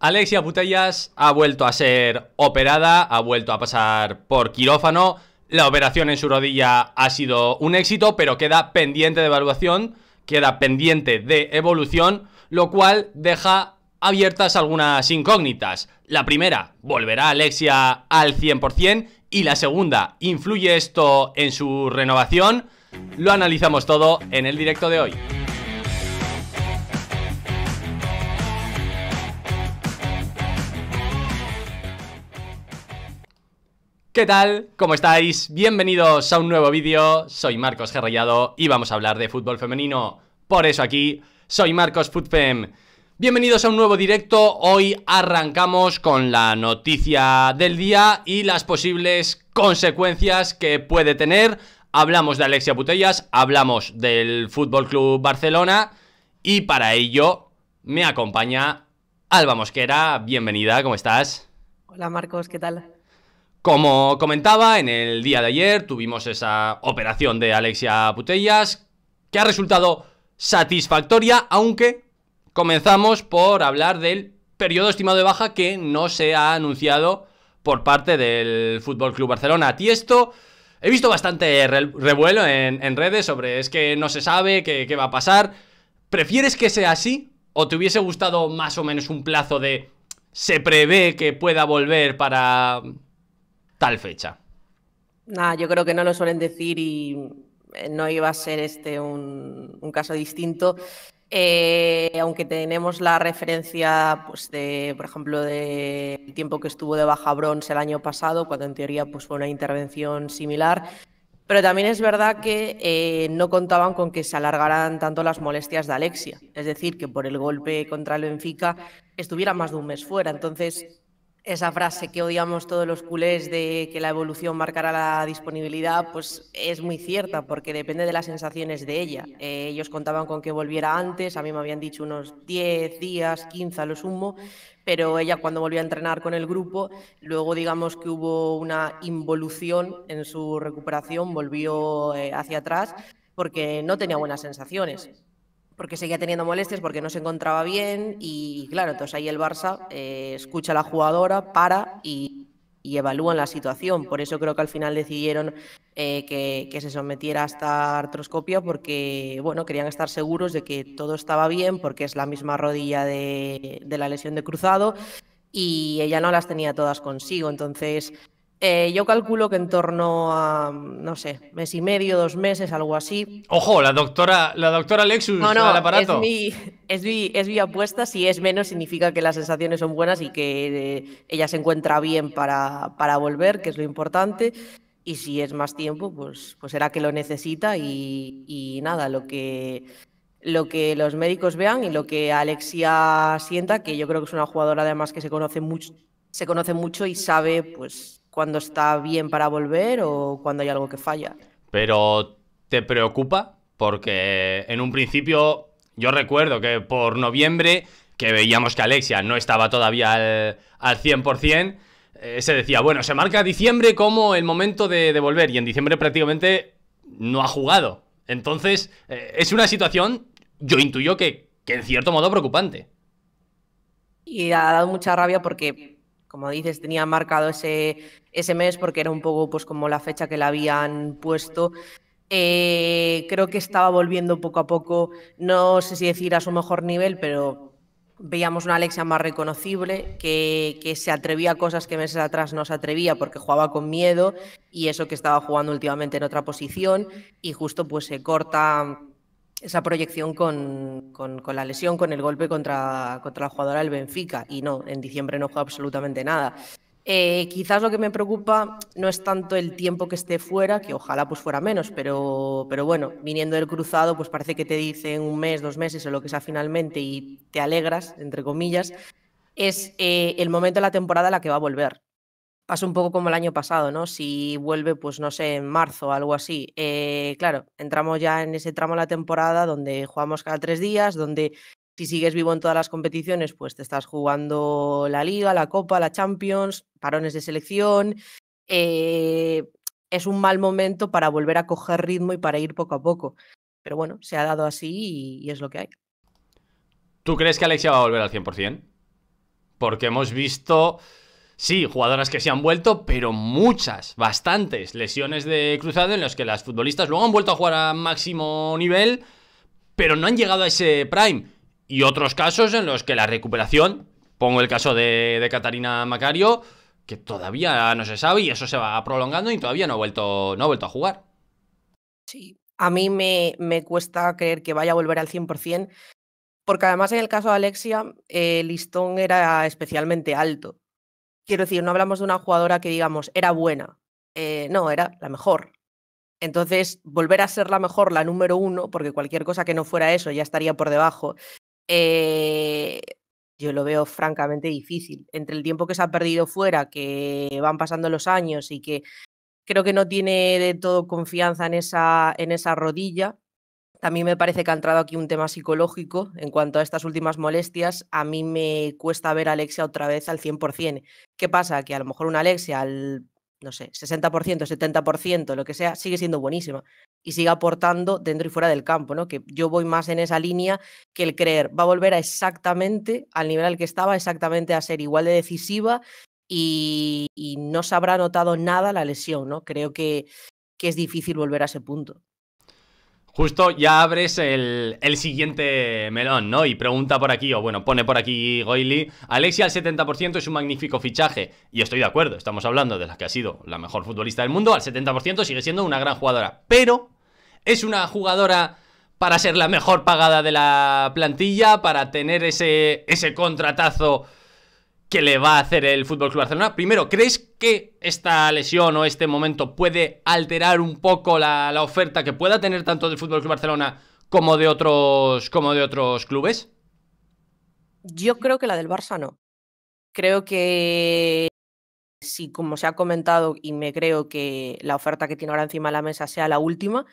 Alexia Butellas ha vuelto a ser operada, ha vuelto a pasar por quirófano. La operación en su rodilla ha sido un éxito, pero queda pendiente de evaluación, queda pendiente de evolución, lo cual deja abiertas algunas incógnitas. La primera, ¿volverá Alexia al 100%? Y la segunda, ¿influye esto en su renovación? Lo analizamos todo en el directo de hoy. ¿Qué tal? ¿Cómo estáis? Bienvenidos a un nuevo vídeo. Soy Marcos Gerrallado y vamos a hablar de fútbol femenino. Por eso aquí, soy Marcos Futfem. Bienvenidos a un nuevo directo. Hoy arrancamos con la noticia del día y las posibles consecuencias que puede tener. Hablamos de Alexia Putellas, hablamos del Fútbol Club Barcelona y para ello me acompaña Alba Mosquera. Bienvenida, ¿cómo estás? Hola Marcos, ¿qué tal? Como comentaba, en el día de ayer tuvimos esa operación de Alexia Putellas que ha resultado satisfactoria, aunque comenzamos por hablar del periodo estimado de baja que no se ha anunciado por parte del Fútbol Club Barcelona. esto, he visto bastante revuelo en, en redes sobre es que no se sabe qué va a pasar. ¿Prefieres que sea así? ¿O te hubiese gustado más o menos un plazo de se prevé que pueda volver para tal fecha. nada yo creo que no lo suelen decir y eh, no iba a ser este un, caso distinto. Eh, aunque tenemos la referencia, pues, de, por ejemplo, del tiempo que estuvo de baja bronce el año pasado, cuando en teoría pues, fue una intervención similar. Pero también es verdad que eh, no contaban con que se alargaran tanto las molestias de Alexia. Es decir, que por el golpe contra el Benfica estuviera más de un mes fuera. Entonces, esa frase que odiamos todos los culés de que la evolución marcará la disponibilidad, pues es muy cierta, porque depende de las sensaciones de ella. Eh, ellos contaban con que volviera antes, a mí me habían dicho unos 10 días, 15 a lo sumo, pero ella cuando volvió a entrenar con el grupo, luego digamos que hubo una involución en su recuperación, volvió eh, hacia atrás porque no tenía buenas sensaciones porque seguía teniendo molestias, porque no se encontraba bien y claro, entonces ahí el Barça eh, escucha a la jugadora, para y, y, evalúan la situación. Por eso creo que al final decidieron eh, que, se sometiera a esta artroscopia porque, bueno, querían estar seguros de que todo estaba bien porque es la misma rodilla de, de la lesión de cruzado y ella no las tenía todas consigo. Entonces eh, yo calculo que en torno a, no sé, mes y medio, dos meses, algo así. Ojo, la doctora, la doctora Lexus no, no, aparato. Es mi, es, mi, apuesta, si es menos significa que las sensaciones son buenas y que eh, ella se encuentra bien para, para, volver, que es lo importante. Y si es más tiempo, pues, pues será que lo necesita y, y nada, lo que, lo que los médicos vean y lo que Alexia sienta, que yo creo que es una jugadora además que se conoce mucho, se conoce mucho y sabe pues cuando está bien para volver o cuando hay algo que falla. Pero te preocupa porque en un principio yo recuerdo que por noviembre que veíamos que Alexia no estaba todavía al, 100%, eh, se decía, bueno, se marca diciembre como el momento de, volver y en diciembre prácticamente no ha jugado. Entonces, eh, es una situación, yo intuyo que, que en cierto modo preocupante. Y ha dado mucha rabia porque como dices, tenía marcado ese, ese mes porque era un poco pues como la fecha que le habían puesto. Eh, creo que estaba volviendo poco a poco, no sé si decir a su mejor nivel, pero veíamos una Alexia más reconocible, que, que, se atrevía a cosas que meses atrás no se atrevía porque jugaba con miedo y eso que estaba jugando últimamente en otra posición y justo pues se corta esa proyección con, la lesión, con el golpe contra, la jugadora del Benfica. Y no, en diciembre no juega absolutamente nada. Eh, quizás lo que me preocupa no es tanto el tiempo que esté fuera, que ojalá pues fuera menos, pero, pero bueno, viniendo del cruzado, pues parece que te dicen un mes, dos meses o lo que sea finalmente y te alegras, entre comillas, es eh, el momento de la temporada en la que va a volver pasa un poco como el año pasado, ¿no? Si vuelve, pues no sé, en marzo o algo así. Eh, claro, entramos ya en ese tramo de la temporada donde jugamos cada tres días, donde si sigues vivo en todas las competiciones, pues te estás jugando la Liga, la Copa, la Champions, parones de selección. Eh, es un mal momento para volver a coger ritmo y para ir poco a poco. Pero bueno, se ha dado así y, y es lo que hay. ¿Tú crees que Alexia va a volver al 100%? Porque hemos visto Sí, jugadoras que se han vuelto, pero muchas, bastantes lesiones de cruzado en las que las futbolistas luego han vuelto a jugar a máximo nivel, pero no han llegado a ese prime. Y otros casos en los que la recuperación, pongo el caso de, Catarina Macario, que todavía no se sabe y eso se va prolongando y todavía no ha vuelto, no ha vuelto a jugar. Sí, a mí me, me cuesta creer que vaya a volver al 100%, porque además en el caso de Alexia, el listón era especialmente alto. Quiero decir, no hablamos de una jugadora que digamos era buena. Eh, no, era la mejor. Entonces, volver a ser la mejor, la número uno, porque cualquier cosa que no fuera eso ya estaría por debajo, eh, yo lo veo francamente difícil. Entre el tiempo que se ha perdido fuera, que van pasando los años y que creo que no tiene de todo confianza en esa, en esa rodilla, también me parece que ha entrado aquí un tema psicológico en cuanto a estas últimas molestias. A mí me cuesta ver a Alexia otra vez al 100%. ¿Qué pasa? Que a lo mejor una Alexia al, no sé, 60%, 70%, lo que sea, sigue siendo buenísima y sigue aportando dentro y fuera del campo, ¿no? Que yo voy más en esa línea que el creer va a volver a exactamente al nivel al que estaba, exactamente a ser igual de decisiva y, no se habrá notado nada la lesión, ¿no? Creo que, que es difícil volver a ese punto. Justo ya abres el, el, siguiente melón, ¿no? Y pregunta por aquí, o bueno, pone por aquí Goili, Alexia al 70% es un magnífico fichaje. Y estoy de acuerdo, estamos hablando de la que ha sido la mejor futbolista del mundo, al 70% sigue siendo una gran jugadora. Pero es una jugadora para ser la mejor pagada de la plantilla, para tener ese, ese contratazo que le va a hacer el Fútbol Club Barcelona. Primero, ¿crees que esta lesión o este momento puede alterar un poco la, oferta que pueda tener tanto del Fútbol Club Barcelona como de otros como de otros clubes? Yo creo que la del Barça no. Creo que si como se ha comentado y me creo que la oferta que tiene ahora encima de la mesa sea la última,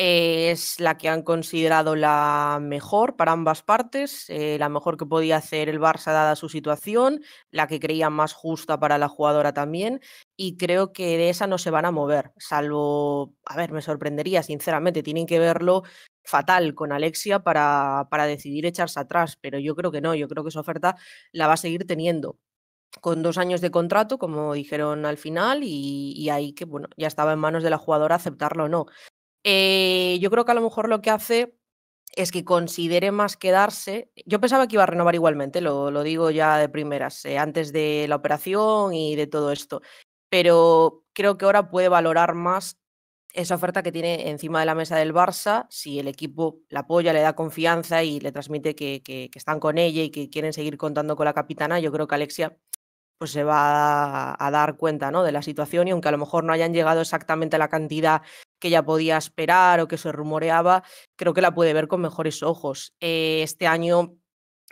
es la que han considerado la mejor para ambas partes, eh, la mejor que podía hacer el Barça dada su situación, la que creían más justa para la jugadora también, y creo que de esa no se van a mover, salvo, a ver, me sorprendería, sinceramente, tienen que verlo fatal con Alexia para, para decidir echarse atrás, pero yo creo que no, yo creo que esa oferta la va a seguir teniendo con dos años de contrato, como dijeron al final, y, y ahí que bueno, ya estaba en manos de la jugadora aceptarlo o no. Eh, yo creo que a lo mejor lo que hace es que considere más quedarse. Yo pensaba que iba a renovar igualmente, lo, lo digo ya de primeras, eh, antes de la operación y de todo esto. Pero creo que ahora puede valorar más esa oferta que tiene encima de la mesa del Barça, si el equipo la apoya, le da confianza y le transmite que están con ella y que quieren seguir contando con la capitana, yo creo que Alexia pues se va a, dar cuenta ¿no? de la situación y aunque a lo mejor no hayan llegado exactamente a la cantidad que ya podía esperar o que se rumoreaba, creo que la puede ver con mejores ojos. Eh, este año,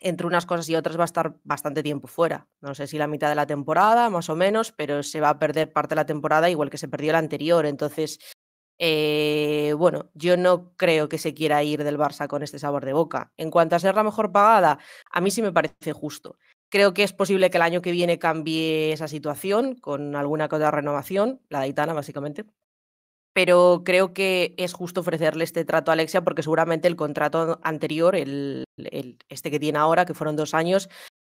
entre unas cosas y otras, va a estar bastante tiempo fuera. No sé si la mitad de la temporada, más o menos, pero se va a perder parte de la temporada igual que se perdió la anterior. Entonces, eh, bueno, yo no creo que se quiera ir del Barça con este sabor de boca. En cuanto a ser la mejor pagada, a mí sí me parece justo. Creo que es posible que el año que viene cambie esa situación con alguna cosa de renovación, la de Itana básicamente. Pero creo que es justo ofrecerle este trato a Alexia porque seguramente el contrato anterior, el, este que tiene ahora, que fueron dos años,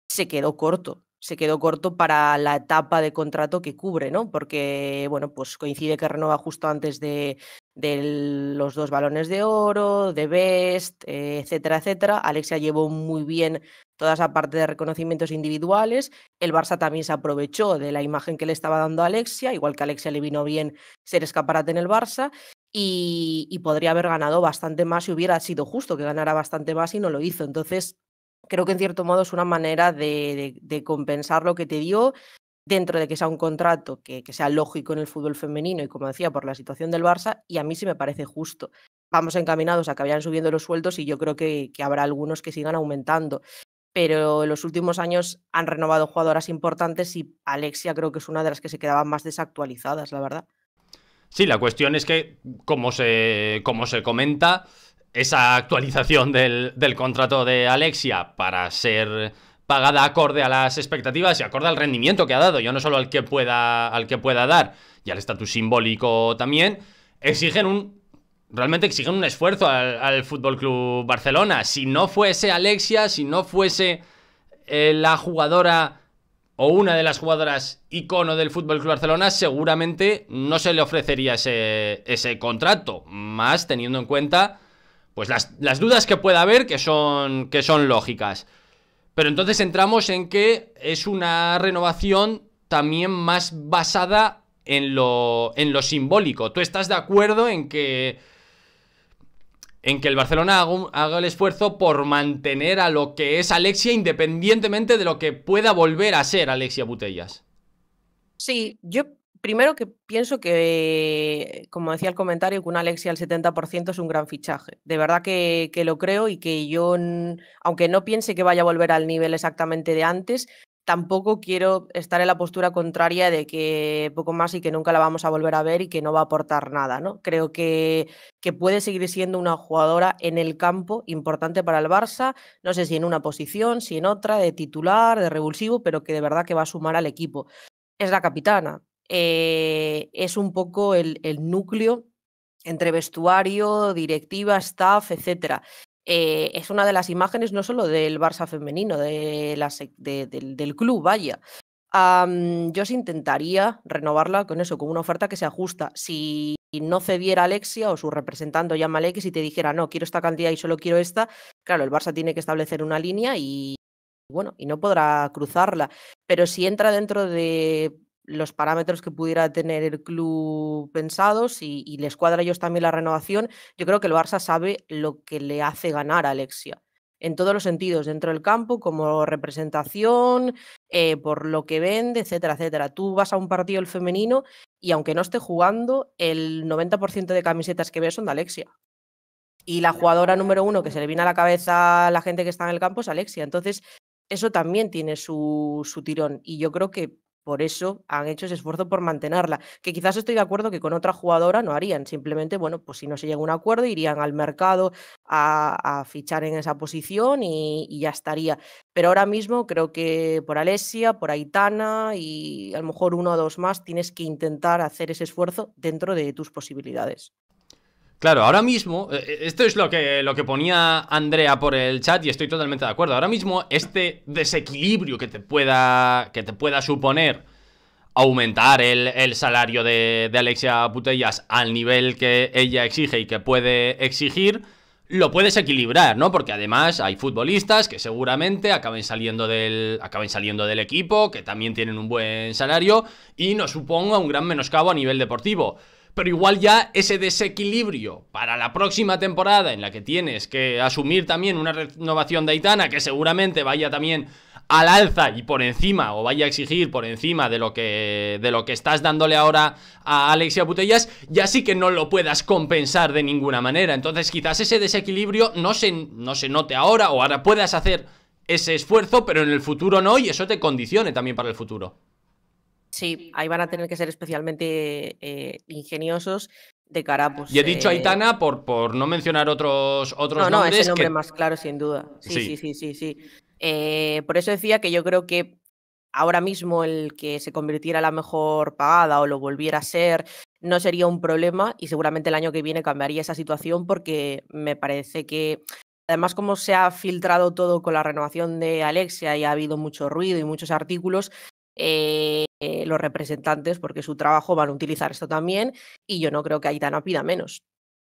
se quedó corto. Se quedó corto para la etapa de contrato que cubre, ¿no? Porque, bueno, pues coincide que renova justo antes de, los dos balones de oro, de Best, eh, etcétera, etcétera. Alexia llevó muy bien toda esa parte de reconocimientos individuales. El Barça también se aprovechó de la imagen que le estaba dando a Alexia, igual que a Alexia le vino bien ser escaparate en el Barça. Y, podría haber ganado bastante más si hubiera sido justo que ganara bastante más y no lo hizo. Entonces, creo que en cierto modo es una manera de, compensar lo que te dio dentro de que sea un contrato que, sea lógico en el fútbol femenino y como decía, por la situación del Barça, y a mí sí me parece justo. Vamos encaminados a que vayan subiendo los sueldos y yo creo que, que habrá algunos que sigan aumentando pero en los últimos años han renovado jugadoras importantes y Alexia creo que es una de las que se quedaban más desactualizadas, la verdad. Sí, la cuestión es que, como se, como se comenta, esa actualización del, del contrato de Alexia para ser pagada acorde a las expectativas y acorde al rendimiento que ha dado, ya no solo al que pueda, al que pueda dar y al estatus simbólico también, exigen un realmente exigen un esfuerzo al, al Fútbol Club Barcelona. Si no fuese Alexia, si no fuese eh, la jugadora o una de las jugadoras icono del Fútbol Club Barcelona, seguramente no se le ofrecería ese, ese contrato. Más teniendo en cuenta pues las, las, dudas que pueda haber que son, que son lógicas. Pero entonces entramos en que es una renovación también más basada en lo, en lo simbólico. ¿Tú estás de acuerdo en que en que el Barcelona haga, el esfuerzo por mantener a lo que es Alexia independientemente de lo que pueda volver a ser Alexia Butellas. Sí, yo primero que pienso que, como decía el comentario, que una Alexia al 70% es un gran fichaje. De verdad que, que, lo creo y que yo, aunque no piense que vaya a volver al nivel exactamente de antes, tampoco quiero estar en la postura contraria de que poco más y que nunca la vamos a volver a ver y que no va a aportar nada, ¿no? Creo que, puede seguir siendo una jugadora en el campo importante para el Barça, no sé si en una posición, si en otra, de titular, de revulsivo, pero que de verdad que va a sumar al equipo. Es la capitana, eh, es un poco el, el núcleo entre vestuario, directiva, staff, etcétera. Eh, es una de las imágenes no solo del Barça femenino, del, club, vaya. yo sí intentaría renovarla con eso, con una oferta que se ajusta. Si no cediera Alexia o su representante llama Alex y te dijera, no, quiero esta cantidad y solo quiero esta, claro, el Barça tiene que establecer una línea y, bueno, y no podrá cruzarla. Pero si entra dentro de los parámetros que pudiera tener el club pensados y, y, les cuadra a ellos también la renovación, yo creo que el Barça sabe lo que le hace ganar a Alexia. En todos los sentidos, dentro del campo, como representación, eh, por lo que vende, etcétera, etcétera. Tú vas a un partido el femenino y aunque no esté jugando, el 90% de camisetas que ves son de Alexia. Y la jugadora número uno que se le viene a la cabeza a la gente que está en el campo es Alexia. Entonces, eso también tiene su, su tirón. Y yo creo que por eso han hecho ese esfuerzo por mantenerla, que quizás estoy de acuerdo que con otra jugadora no harían, simplemente, bueno, pues si no se llega a un acuerdo, irían al mercado a, fichar en esa posición y, y, ya estaría. Pero ahora mismo creo que por Alesia, por Aitana y a lo mejor uno o dos más, tienes que intentar hacer ese esfuerzo dentro de tus posibilidades. Claro, ahora mismo, eh, eh, esto es lo que, lo que ponía Andrea por el chat y estoy totalmente de acuerdo. Ahora mismo, este desequilibrio que te pueda, que te pueda suponer aumentar el, salario de, Alexia Putellas al nivel que ella exige y que puede exigir, lo puedes equilibrar, ¿no? Porque además hay futbolistas que seguramente acaben saliendo del, acaben saliendo del equipo, que también tienen un buen salario y no suponga un gran menoscabo a nivel deportivo pero igual ya ese desequilibrio para la próxima temporada en la que tienes que asumir también una renovación de Aitana que seguramente vaya también al alza y por encima o vaya a exigir por encima de lo que de lo que estás dándole ahora a Alexia Butellas ya sí que no lo puedas compensar de ninguna manera. Entonces, quizás ese desequilibrio no se no se note ahora o ahora puedas hacer ese esfuerzo, pero en el futuro no y eso te condicione también para el futuro. Sí, ahí van a tener que ser especialmente eh, ingeniosos de cara pues, Y he dicho eh, Aitana por, por no mencionar otros, otros no, no, ese nombre más claro, sin duda. Sí, sí, sí, sí. Eh, por eso decía que yo creo que ahora mismo el que se convirtiera la mejor pagada o lo volviera a ser no sería un problema y seguramente el año que viene cambiaría esa situación porque me parece que Además, como se ha filtrado todo con la renovación de Alexia y ha habido mucho ruido y muchos artículos, eh, eh, los representantes, porque su trabajo van a utilizar esto también, y yo no creo que Aitana pida menos.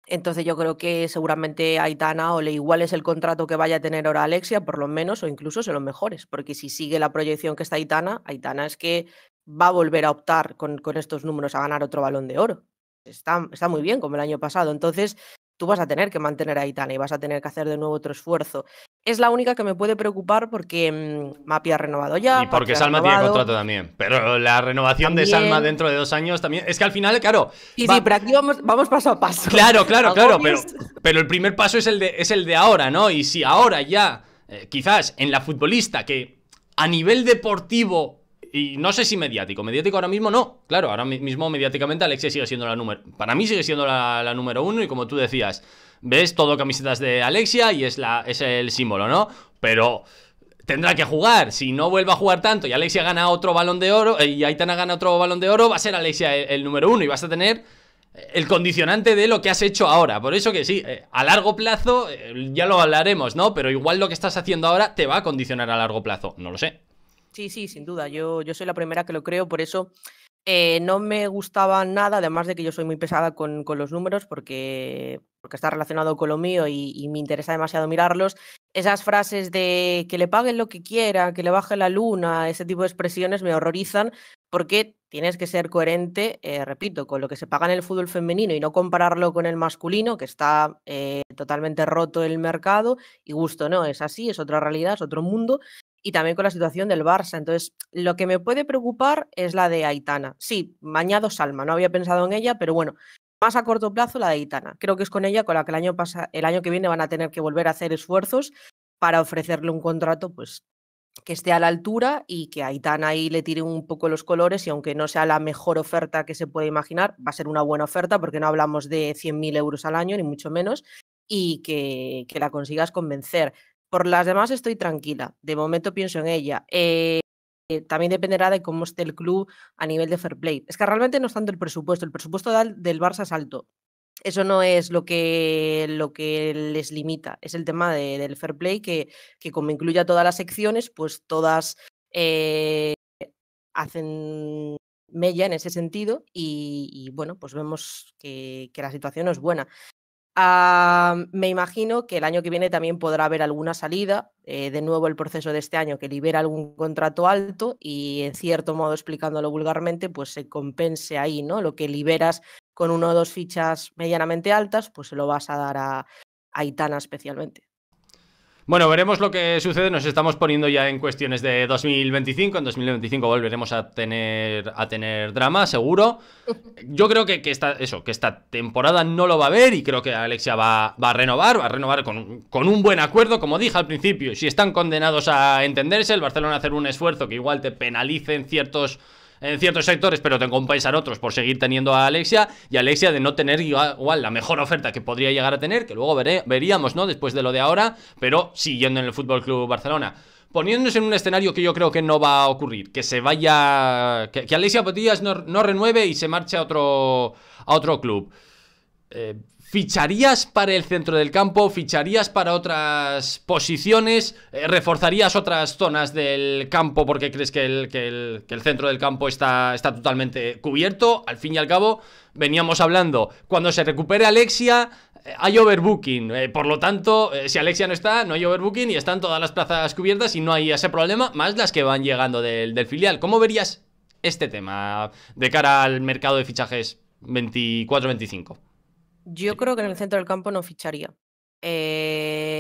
Entonces yo creo que seguramente Aitana o le iguales el contrato que vaya a tener ahora Alexia, por lo menos, o incluso se lo mejores, porque si sigue la proyección que está Aitana, Aitana es que va a volver a optar con, con estos números a ganar otro balón de oro. Está, está, muy bien como el año pasado. Entonces, tú vas a tener que mantener a Itana y vas a tener que hacer de nuevo otro esfuerzo. Es la única que me puede preocupar porque mm, Mapi ha renovado ya. Y porque Salma tiene contrato también. Pero la renovación de Salma dentro de dos años también. Es que al final, claro. Y sí, pero aquí vamos, paso a paso. Claro, claro, claro. Pero, el primer paso es el, de, es el de ahora, ¿no? Y si ahora ya, eh, quizás en la futbolista que a nivel deportivo y no sé si mediático. Mediático ahora mismo no. Claro, ahora mismo mediáticamente Alexia sigue siendo la número. Para mí sigue siendo la, número uno. Y como tú decías, ves todo camisetas de Alexia y es, la, es el símbolo, ¿no? Pero tendrá que jugar. Si no vuelve a jugar tanto y Alexia gana otro balón de oro eh, y Aitana gana otro balón de oro, va a ser Alexia el, número uno y vas a tener el condicionante de lo que has hecho ahora. Por eso que sí, eh, a largo plazo eh, ya lo hablaremos, ¿no? Pero igual lo que estás haciendo ahora te va a condicionar a largo plazo. No lo sé. Sí, sí, sin duda. Yo, yo soy la primera que lo creo, por eso eh, no me gustaba nada, además de que yo soy muy pesada con, con los números porque, porque está relacionado con lo mío y, me interesa demasiado mirarlos. Esas frases de que le paguen lo que quiera, que le baje la luna, ese tipo de expresiones me horrorizan porque tienes que ser coherente, eh, repito, con lo que se paga en el fútbol femenino y no compararlo con el masculino, que está eh, totalmente roto el mercado y gusto no, es así, es otra realidad, es otro mundo y también con la situación del Barça. Entonces, lo que me puede preocupar es la de Aitana. Sí, mañado Salma, no había pensado en ella, pero bueno, más a corto plazo la de Aitana. Creo que es con ella con la que el año, el año que viene van a tener que volver a hacer esfuerzos para ofrecerle un contrato pues que esté a la altura y que Aitana ahí le tire un poco los colores y aunque no sea la mejor oferta que se puede imaginar, va a ser una buena oferta porque no hablamos de 100.000 euros al año, ni mucho menos, y que, que la consigas convencer. Por las demás estoy tranquila, de momento pienso en ella. Eh, también dependerá de cómo esté el club a nivel de fair play. Es que realmente no es tanto el presupuesto, el presupuesto del, Barça es alto. Eso no es lo que, lo que les limita, es el tema del fair play que, que como a todas las secciones, pues todas eh, hacen mella en ese sentido y, bueno, pues vemos que, que, la situación no es buena. Ah, me imagino que el año que viene también podrá haber alguna salida, eh, de nuevo el proceso de este año que libera algún contrato alto y en cierto modo, explicándolo vulgarmente, pues se compense ahí, ¿no? Lo que liberas con uno o dos fichas medianamente altas, pues se lo vas a dar a, a Itana especialmente. Bueno, veremos lo que sucede. Nos estamos poniendo ya en cuestiones de 2025. En 2025 volveremos a tener, a tener drama, seguro. Yo creo que, que esta, eso, que esta temporada no lo va a haber y creo que Alexia va, a renovar. Va a renovar con, un buen acuerdo, como dije al principio. Si están condenados a entenderse, el Barcelona a hacer un esfuerzo que igual te penalicen ciertos en ciertos sectores, pero tengo te compensan otros por seguir teniendo a Alexia y Alexia de no tener igual, la mejor oferta que podría llegar a tener, que luego veré, veríamos, ¿no? Después de lo de ahora, pero siguiendo en el Fútbol Club Barcelona poniéndonos en un escenario que yo creo que no va a ocurrir, que se vaya, que, Alexia Potillas no, no, renueve y se marche a otro, a otro club. Eh, ¿Ficharías para el centro del campo? ¿Ficharías para otras posiciones? Eh, ¿Reforzarías otras zonas del campo porque crees que el, centro del campo está, totalmente cubierto? Al fin y al cabo, veníamos hablando, cuando se recupere Alexia, eh, hay overbooking, eh, por lo tanto, si Alexia no está, no hay overbooking y están todas las plazas cubiertas y no hay ese problema, más las que van llegando del, del filial. ¿Cómo verías este tema de cara al mercado de fichajes 24-25? Yo creo que en el centro del campo no ficharía. Eh,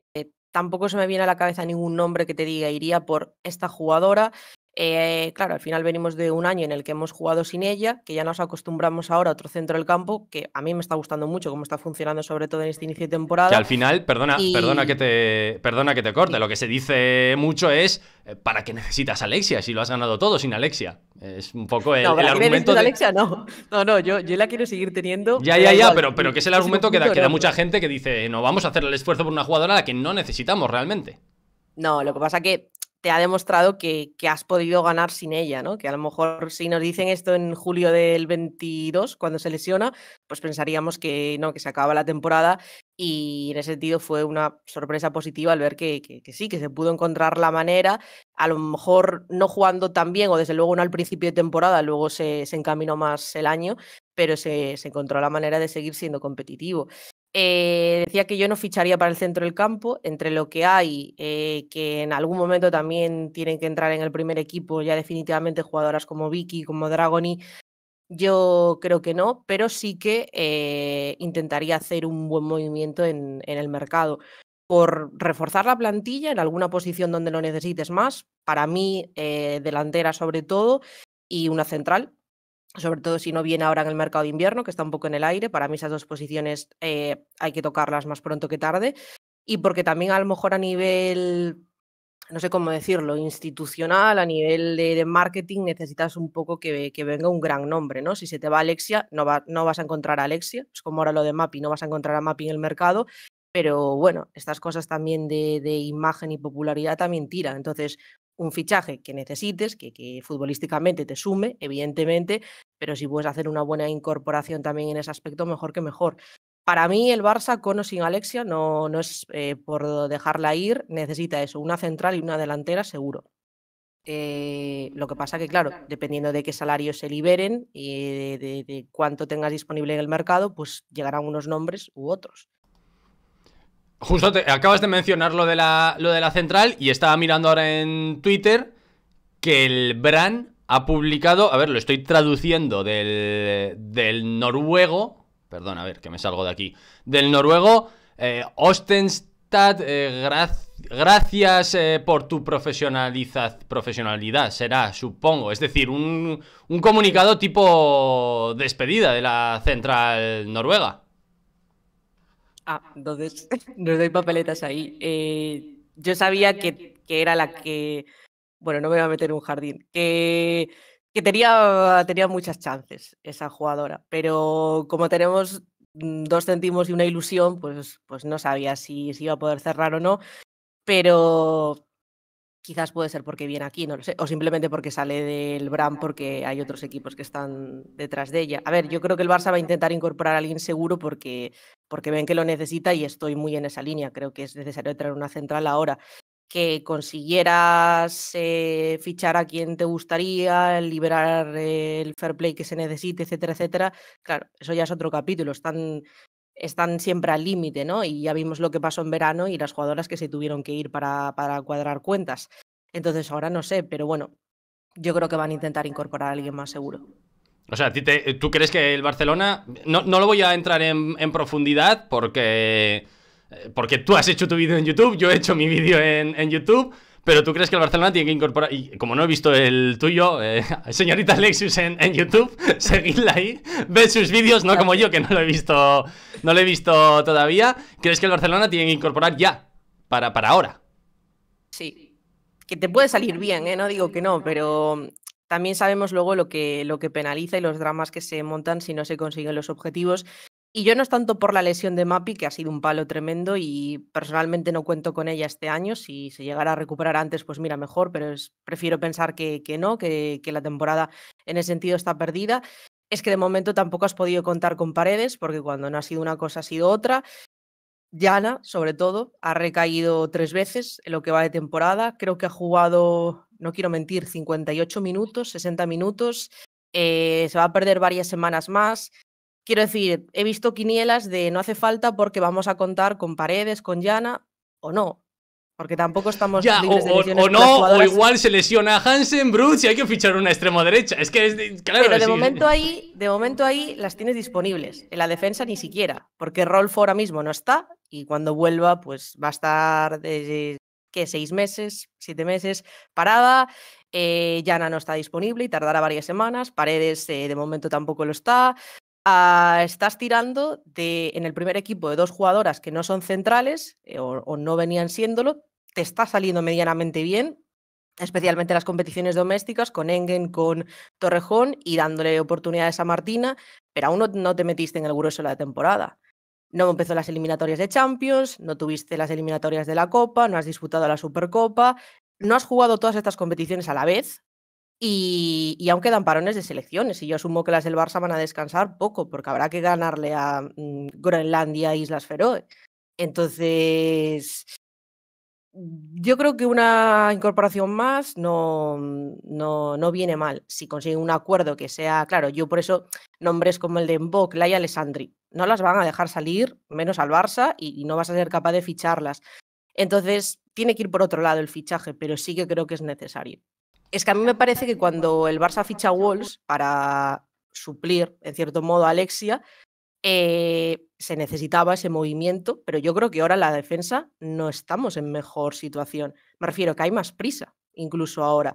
tampoco se me viene a la cabeza ningún nombre que te diga, iría por esta jugadora eh, claro, al final venimos de un año en el que hemos jugado sin ella, que ya nos acostumbramos ahora a otro centro del campo, que a mí me está gustando mucho cómo está funcionando, sobre todo en este inicio de temporada. Que al final, perdona, perdona que te perdona que te corte, lo que se dice mucho es eh, ¿para qué necesitas Alexia si lo has ganado todo sin Alexia? Es un poco el, argumento. De... Alexia, no. No, yo, yo la quiero seguir teniendo. Ya, ya, ya, pero, pero que es el argumento que da, que da mucha gente que dice, no vamos a hacer el esfuerzo por una jugadora a la que no necesitamos realmente. No, lo que pasa que te ha demostrado que, que, has podido ganar sin ella, ¿no? Que a lo mejor si nos dicen esto en julio del 22, cuando se lesiona, pues pensaríamos que no, que se acaba la temporada y en ese sentido fue una sorpresa positiva al ver que, sí, que se pudo encontrar la manera, a lo mejor no jugando tan bien o desde luego no al principio de temporada, luego se encaminó más el año, pero se, encontró la manera de seguir siendo competitivo. Eh, decía que yo no ficharía para el centro del campo, entre lo que hay, eh, que en algún momento también tienen que entrar en el primer equipo ya definitivamente jugadoras como Vicky, como Dragoni, yo creo que no, pero sí que eh, intentaría hacer un buen movimiento en, en el mercado por reforzar la plantilla en alguna posición donde lo necesites más, para mí delantera sobre todo, y una central, sobre todo si no viene ahora en el mercado de invierno, que está un poco en el aire. Para mí esas dos posiciones eh, hay que tocarlas más pronto que tarde. Y porque también a lo mejor a nivel, no sé cómo decirlo, institucional, a nivel de, marketing, necesitas un poco que, que, venga un gran nombre, ¿no? Si se te va Alexia, no, va, no vas a encontrar a Alexia, es como ahora lo de Mapi, no vas a encontrar a Mapi en el mercado. Pero bueno, estas cosas también de, de imagen y popularidad también tiran. Entonces, un fichaje que necesites, que, futbolísticamente te sume, evidentemente, pero si puedes hacer una buena incorporación también en ese aspecto, mejor que mejor. Para mí el Barça con o sin Alexia no, no es eh, por dejarla ir, necesita eso, una central y una delantera seguro. Eh, lo que pasa que, claro, dependiendo de qué salarios se liberen y de, cuánto tengas disponible en el mercado, pues llegarán unos nombres u otros. Justo acabas de mencionar lo de, la, lo de la central y estaba mirando ahora en Twitter que el Bran ha publicado, a ver, lo estoy traduciendo del, del noruego, perdón, a ver, que me salgo de aquí, del noruego, eh, eh gracias eh, por tu profesionalidad, será, supongo, es decir, un, un comunicado tipo despedida de la central noruega. Ah, entonces nos doy papeletas ahí. Eh, yo sabía que, era la que, bueno, no me voy a meter en un jardín, que, que tenía, tenía muchas chances esa jugadora, pero como tenemos dos centimos y una ilusión, pues, pues no sabía si, si iba a poder cerrar o no, pero, Quizás puede ser porque viene aquí, no lo sé, o simplemente porque sale del Bram porque hay otros equipos que están detrás de ella. A ver, yo creo que el Barça va a intentar incorporar a alguien seguro porque, porque ven que lo necesita y estoy muy en esa línea. Creo que es necesario traer una central ahora. Que consiguieras eh, fichar a quien te gustaría, liberar el fair play que se necesite, etcétera, etcétera. Claro, eso ya es otro capítulo. Están están siempre al límite, ¿no? Y ya vimos lo que pasó en verano y las jugadoras que se tuvieron que ir para, cuadrar cuentas. Entonces ahora no sé, pero bueno, yo creo que van a intentar incorporar a alguien más seguro. O sea, ¿tú, tú crees que el Barcelona... No, lo voy a entrar en, profundidad porque... Eh, porque tú has hecho tu vídeo en YouTube, yo he hecho mi vídeo en, en YouTube. Pero tú crees que el Barcelona tiene que incorporar. Y como no he visto el tuyo, eh, señorita Alexis en, YouTube, seguidla ahí, ve sus vídeos, no como yo, que no lo he visto. No lo he visto todavía. ¿Crees que el Barcelona tiene que incorporar ya? Para, para ahora. Sí. Que te puede salir bien, ¿eh? no digo que no, pero también sabemos luego lo que, lo que penaliza y los dramas que se montan si no se consiguen los objetivos. Y yo no es tanto por la lesión de Mapi, que ha sido un palo tremendo y personalmente no cuento con ella este año. Si se llegara a recuperar antes, pues mira, mejor, pero prefiero pensar que, no, que, la temporada en ese sentido está perdida. Es que de momento tampoco has podido contar con paredes, porque cuando no ha sido una cosa ha sido otra. Yana, sobre todo, ha recaído tres veces en lo que va de temporada. Creo que ha jugado, no quiero mentir, 58 minutos, 60 minutos. Eh, se va a perder varias semanas más. Quiero decir, he visto quinielas de no hace falta porque vamos a contar con Paredes, con Llana, o no. Porque tampoco estamos. Ya, o, o, no, o igual se lesiona a Hansen, Bruce y hay que fichar una extremo derecha. Es que es. claro, Pero de, momento ahí, de momento ahí las tienes disponibles. En la defensa ni siquiera. Porque Rolf ahora mismo no está y cuando vuelva, pues va a estar. De, ¿Qué? ¿Seis meses? ¿Siete meses? Parada. Eh, no está disponible y tardará varias semanas. Paredes eh, de momento tampoco lo está. Ah, estás tirando de, en el primer equipo de dos jugadoras que no son centrales eh, o, no venían siéndolo, te está saliendo medianamente bien, especialmente las competiciones domésticas, con Engen, con Torrejón y dándole oportunidades a Martina, pero aún no, no te metiste en el grueso de la temporada. No empezó las eliminatorias de Champions, no tuviste las eliminatorias de la Copa, no has disputado la Supercopa, no has jugado todas estas competiciones a la vez, y, y, aún quedan parones de selecciones. Y yo asumo que las del Barça van a descansar poco, porque habrá que ganarle a mm, Groenlandia e Islas Feroe. Entonces, yo creo que una incorporación más no, mm, no, no viene mal. Si consiguen un acuerdo que sea, claro, yo por eso nombres como el de Mbok, y Alessandri, no las van a dejar salir, menos al Barça, y no vas a ser capaz de ficharlas. Entonces, tiene que ir por otro lado el fichaje, pero sí que creo que es necesario. Es que a mí me parece que cuando el Barça ficha a Walls para suplir, en cierto modo, a Alexia, eh, se necesitaba ese movimiento, pero yo creo que ahora la defensa no estamos en mejor situación. Me refiero que hay más prisa, incluso ahora.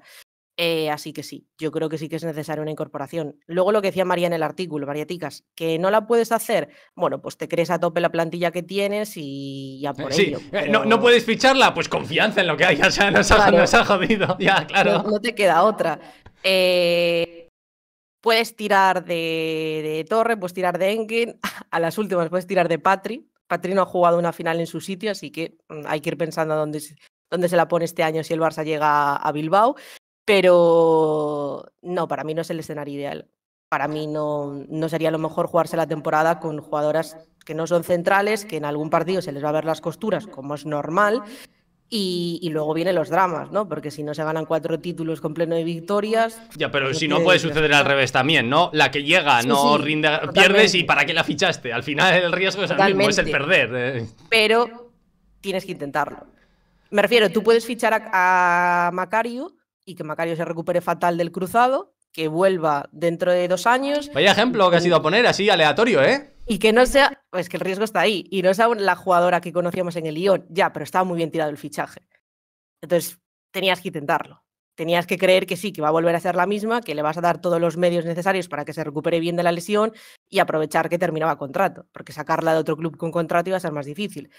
Eh, así que sí, yo creo que sí que es necesaria una incorporación. Luego lo que decía María en el artículo, Ticas, que no la puedes hacer, bueno, pues te crees a tope la plantilla que tienes y ya por sí. ello. Eh, no, no, puedes ficharla, pues confianza en lo que hay, o sea, nos, ha, jodido, ya, claro. No, te queda otra. Eh, puedes tirar de, Torre, puedes tirar de Engin a las últimas puedes tirar de Patri. Patri no ha jugado una final en su sitio, así que mm, hay que ir pensando a dónde, dónde se la pone este año si el Barça llega a Bilbao. Pero no, para mí no es el escenario ideal. Para mí no, no sería lo mejor jugarse la temporada con jugadoras que no son centrales, que en algún partido se les va a ver las costuras, como es normal, y, luego vienen los dramas, ¿no? Porque si no se ganan cuatro títulos con pleno de victorias. Ya, pero pues si no puede suceder al revés también, ¿no? La que llega, no pierdes y ¿para qué la fichaste? Al final el riesgo es el es el perder. Eh. Pero tienes que intentarlo. Me refiero, tú puedes fichar a Macario y que Macario se recupere fatal del cruzado, que vuelva dentro de dos años. Vaya ejemplo que has ido a poner, así aleatorio, ¿eh? Y que no sea, pues que el riesgo está ahí, y no sea la jugadora que conocíamos en el Lyon, ya, pero estaba muy bien tirado el fichaje. Entonces, tenías que intentarlo. Tenías que creer que sí, que va a volver a ser la misma, que le vas a dar todos los medios necesarios para que se recupere bien de la lesión y aprovechar que terminaba contrato, porque sacarla de otro club con contrato iba a ser más difícil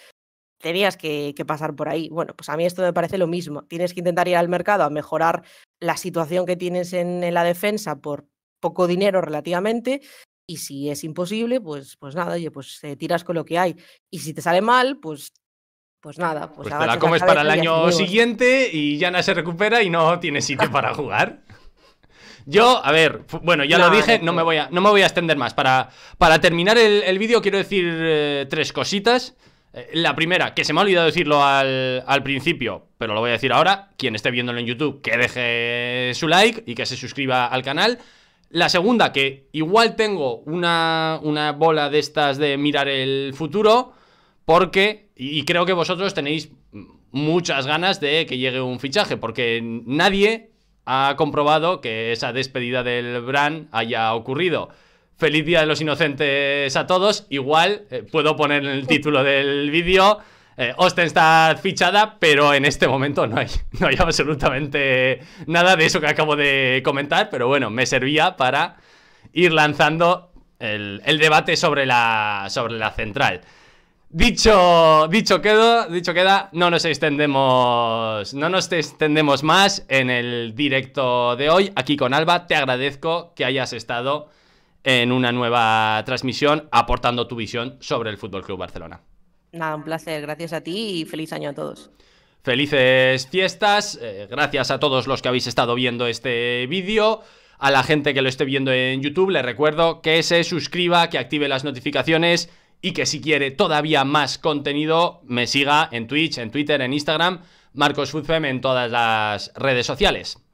tenías que, pasar por ahí. Bueno, pues a mí esto me parece lo mismo. Tienes que intentar ir al mercado a mejorar la situación que tienes en, la defensa por poco dinero relativamente. Y si es imposible, pues, pues nada, oye, pues eh, tiras con lo que hay. Y si te sale mal, pues, pues nada. Pues, pues te la comes para el año siguiente y ya no se recupera y no tienes sitio para jugar. Yo, a ver, bueno, ya lo dije, no me voy a, no me voy a extender más. Para, para terminar el, vídeo quiero decir eh, tres cositas. Eh, la primera, que se me ha olvidado decirlo al, principio, pero lo voy a decir ahora. Quien esté viéndolo en YouTube, que deje su like y que se suscriba al canal. La segunda, que igual tengo una, una bola de estas de mirar el futuro, porque, y creo que vosotros tenéis muchas ganas de que llegue un fichaje, porque nadie ha comprobado que esa despedida del Bran haya ocurrido. Feliz Día de los Inocentes a todos. Igual eh, puedo poner en el título del vídeo. Eh, Osten está fichada, pero en este momento no hay, no hay absolutamente nada de eso que acabo de comentar. Pero bueno, me servía para ir lanzando el, debate sobre la, sobre la central. Dicho, dicho, dicho queda, no nos extendemos, no nos extendemos más en el directo de hoy. Aquí con Alba, te agradezco que hayas estado en una nueva transmisión aportando tu visión sobre el Fútbol Club Barcelona. Nada, un placer. Gracias a ti y feliz año a todos. Felices fiestas. Eh, gracias a todos los que habéis estado viendo este vídeo. A la gente que lo esté viendo en YouTube, le recuerdo que se suscriba, que active las notificaciones y que si quiere todavía más contenido, me siga en Twitch, en Twitter, en Instagram, Marcos en todas las redes sociales.